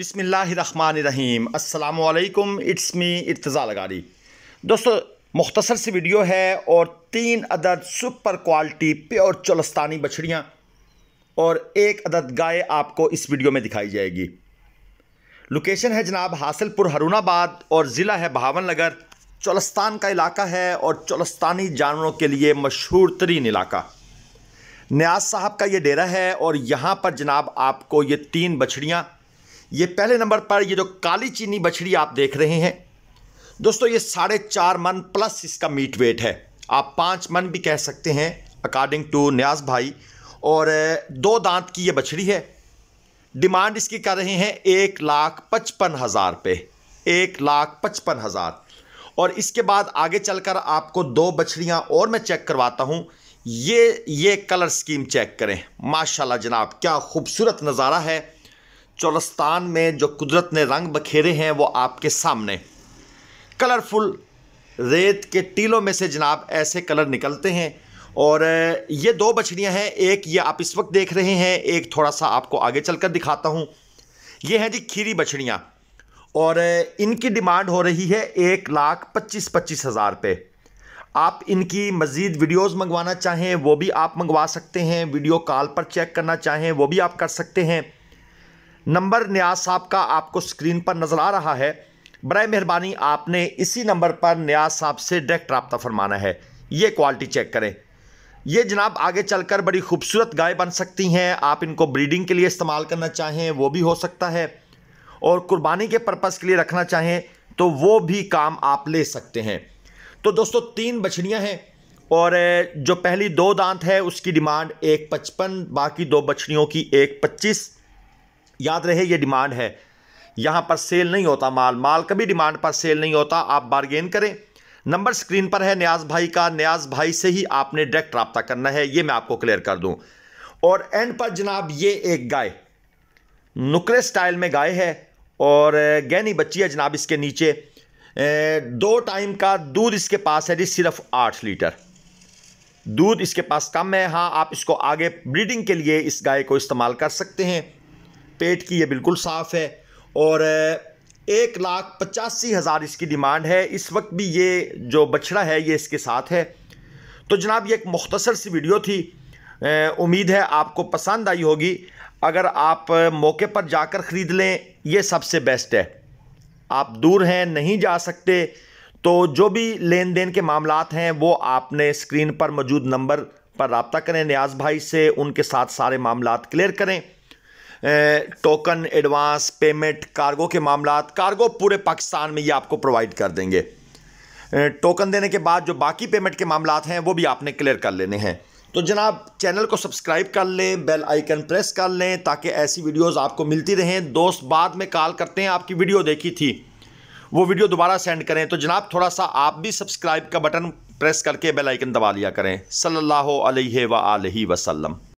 बिसमीम् अल्लाम it's me इरतज़ा लगारी दोस्तों मुख्तसर सी वीडियो है और तीन अदद सुपर क्वालिटी प्योर चलस्तानी बछड़ियाँ और एक अदद गाय आपको इस वीडियो में दिखाई जाएगी लोकेशन है जनाब हासिलपुर हरूणाबाद और ज़िला है भावन नगर चौलस्तान का इलाका है और चौलस्तानी जानवरों के लिए मशहूर तरीन इलाका न्याज साहब का ये डेरा है और यहाँ पर जनाब आपको ये तीन बछड़ियाँ ये पहले नंबर पर ये जो काली चीनी बछड़ी आप देख रहे हैं दोस्तों ये साढ़े चार मन प्लस इसका मीट वेट है आप पाँच मन भी कह सकते हैं अकॉर्डिंग टू न्यास भाई और दो दांत की ये बछड़ी है डिमांड इसकी कर रहे हैं एक लाख पचपन हज़ार पे एक लाख पचपन हज़ार और इसके बाद आगे चलकर आपको दो बछड़ियाँ और मैं चेक करवाता हूँ ये ये कलर स्कीम चेक करें माशाल्लाह जनाब क्या खूबसूरत नज़ारा है चौलस्तान में जो कुदरत ने रंग बखेरे हैं वो आपके सामने कलरफुल रेत के टीलों में से जनाब ऐसे कलर निकलते हैं और ये दो बछड़ियाँ हैं एक ये आप इस वक्त देख रहे हैं एक थोड़ा सा आपको आगे चलकर दिखाता हूँ ये हैं जी खीरी बछड़ियाँ और इनकी डिमांड हो रही है एक लाख पच्चीस पच्चीस हज़ार पे आप इनकी मज़ीद वीडियोस मंगवाना चाहें वो भी आप मंगवा सकते हैं वीडियो कॉल पर चेक करना चाहें वो भी आप कर सकते हैं नंबर न्याज साहब का आपको स्क्रीन पर नज़र आ रहा है बर मेहरबानी आपने इसी नंबर पर न्याज साहब से डायरेक्ट रबता फरमाना है ये क्वालिटी चेक करें ये जनाब आगे चलकर बड़ी खूबसूरत गाय बन सकती हैं आप इनको ब्रीडिंग के लिए इस्तेमाल करना चाहें वो भी हो सकता है और कुर्बानी के पर्पज़ के लिए रखना चाहें तो वो भी काम आप ले सकते हैं तो दोस्तों तीन बछड़ियाँ हैं और जो पहली दो दांत है उसकी डिमांड एक पचपन बाकी दो बछड़ियों की एक पच्चीस याद रहे ये डिमांड है यहाँ पर सेल नहीं होता माल माल कभी डिमांड पर सेल नहीं होता आप बार्गेन करें नंबर स्क्रीन पर है न्याज भाई का न्याज भाई से ही आपने डायरेक्ट रबता करना है ये मैं आपको क्लियर कर दूँ और एंड पर जनाब ये एक गाय नुकरे स्टाइल में गाय है और गहनी बच्ची है जनाब इसके नीचे दो टाइम का दूध इसके पास है जी सिर्फ आठ लीटर दूध इसके पास कम है हाँ आप इसको आगे ब्रीडिंग के लिए इस गाय को इस्तेमाल कर सकते हैं पेट की ये बिल्कुल साफ़ है और एक लाख पचासी हज़ार इसकी डिमांड है इस वक्त भी ये जो बछड़ा है ये इसके साथ है तो जनाब ये एक मुख्तसर सी वीडियो थी उम्मीद है आपको पसंद आई होगी अगर आप मौके पर जाकर ख़रीद लें ये सबसे बेस्ट है आप दूर हैं नहीं जा सकते तो जो भी लेन देन के मामला हैं वो आपने स्क्रीन पर मौजूद नंबर पर रबता करें न्याज भाई से उनके साथ सारे मामला क्लियर करें टोकन एडवांस पेमेंट कार्गो के मामला कार्गो पूरे पाकिस्तान में ये आपको प्रोवाइड कर देंगे टोकन देने के बाद जो बाकी पेमेंट के मामला हैं वो भी आपने क्लियर कर लेने हैं तो जनाब चैनल को सब्सक्राइब कर लें बेल आइकन प्रेस कर लें ताकि ऐसी वीडियोस आपको मिलती रहें दोस्त बाद में कॉल करते हैं आपकी वीडियो देखी थी वो वीडियो दोबारा सेंड करें तो जनाब थोड़ा सा आप भी सब्सक्राइब का बटन प्रेस करके बेल आइकन दबा लिया करें सल्लल्लाहु अलैहि व वसल्लम